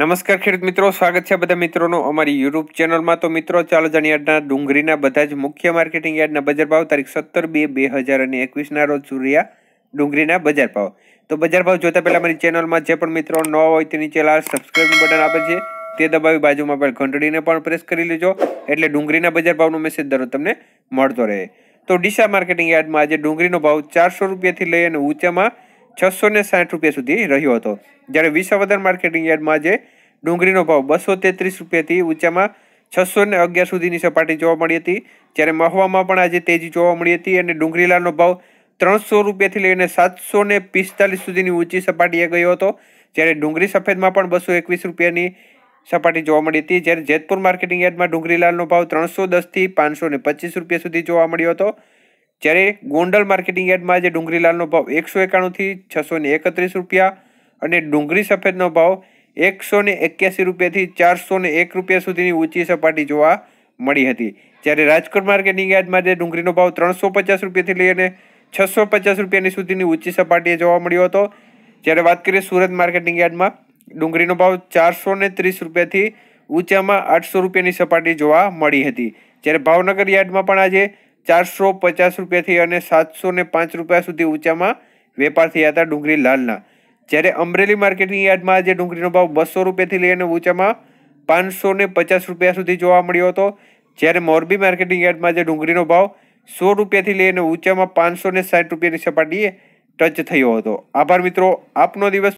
નમસ્કાર ખેડૂત મિત્રો સ્વાગત છે બધા મિત્રોનો અમારી યુટ્યુબ ચેનલમાં તો મિત્રો ચાલો જાણીએ આજના ડુંગળીના બધા જ મુખ્ય માર્કેટિંગ યાર્ડના બજાર ભાવ તારીખ સત્તર બે બે હજાર અને એકવીસના રોજ સૂર્યા ડુંગળીના બજાર ભાવ તો બજાર ભાવ જોતા પહેલાં અમારી ચેનલમાં જે પણ મિત્રો ન હોય તેની ચેલા લાલ સબસ્ક્રાઈબનું બટન આપે છે તે દબાવી બાજુમાં પણ ઘંટડીને પણ પ્રેસ કરી લેજો એટલે ડુંગળીના બજાર ભાવનો મેસેજ દરરોજ તમને મળતો રહે તો ડીસા માર્કેટિંગ યાર્ડમાં આજે ડુંગળીનો ભાવ ચારસો રૂપિયાથી લઈ અને ઊંચામાં છસો ને સાઠ રૂપિયા સુધી રહ્યો હતો જ્યારે વિસાવદર માર્કેટિંગ યાર્ડમાં આજે ડુંગળીનો ભાવ બસો તેત્રીસ રૂપિયાથી ઊંચામાં છસો ને અગિયાર સુધીની સપાટી જોવા મળી હતી જ્યારે મહવામાં પણ આજે તેજી જોવા મળી હતી અને ડુંગળીલાલનો ભાવ ત્રણસો રૂપિયાથી લઈને સાતસો ને પિસ્તાલીસ સુધીની ઊંચી સપાટીએ ગયો હતો જ્યારે ડુંગળી સફેદમાં પણ બસો એકવીસ રૂપિયાની સપાટી જોવા મળી હતી જ્યારે જેતપુર માર્કેટિંગ યાર્ડમાં ડુંગળીલાલનો ભાવ ત્રણસો દસથી પાંચસો ને પચીસ રૂપિયા સુધી જોવા મળ્યો હતો જ્યારે ગોંડલ માર્કેટિંગ યાર્ડમાં આજે ડુંગળીલાલનો ભાવ એકસો એકાણુંથી છસો ને એકત્રીસ રૂપિયા અને ડુંગળી સફેદનો ભાવ એકસો ને એક્યાસી રૂપિયાથી ચારસો ને એક રૂપિયા સુધીની ઊંચી સપાટી જોવા મળી હતી જ્યારે રાજકોટ માર્કેટિંગ યાર્ડમાં આજે ડુંગળીનો ભાવ ત્રણસો પચાસ રૂપિયાથી લઈને છસો પચાસ રૂપિયાની સુધીની ઊંચી સપાટીએ જોવા મળ્યો હતો જ્યારે વાત કરીએ સુરત માર્કેટિંગ યાર્ડમાં ડુંગળીનો ભાવ ચારસો ને ત્રીસ રૂપિયાથી ઊંચામાં આઠસો રૂપિયાની સપાટી જોવા મળી હતી જ્યારે ભાવનગર યાર્ડમાં પણ આજે ચારસો પચાસ રૂપિયાથી અને સાતસો ને પાંચ રૂપિયા સુધી ઊંચામાં વેપાર થયા હતા ડુંગળી લાલના જ્યારે અમરેલી માર્કેટની યાર્ડમાં આજે ડુંગળીનો ભાવ બસો રૂપિયાથી લઈને ઊંચામાં પાંચસો ને પચાસ રૂપિયા સુધી જોવા મળ્યો હતો જ્યારે મોરબી માર્કેટિંગ યાર્ડમાં આજે ડુંગળીનો ભાવ સો રૂપિયાથી લઈને ઊંચામાં પાંચસો ને સાઠ રૂપિયાની સપાટીએ ટચ થયો હતો આભાર મિત્રો આપનો દિવસ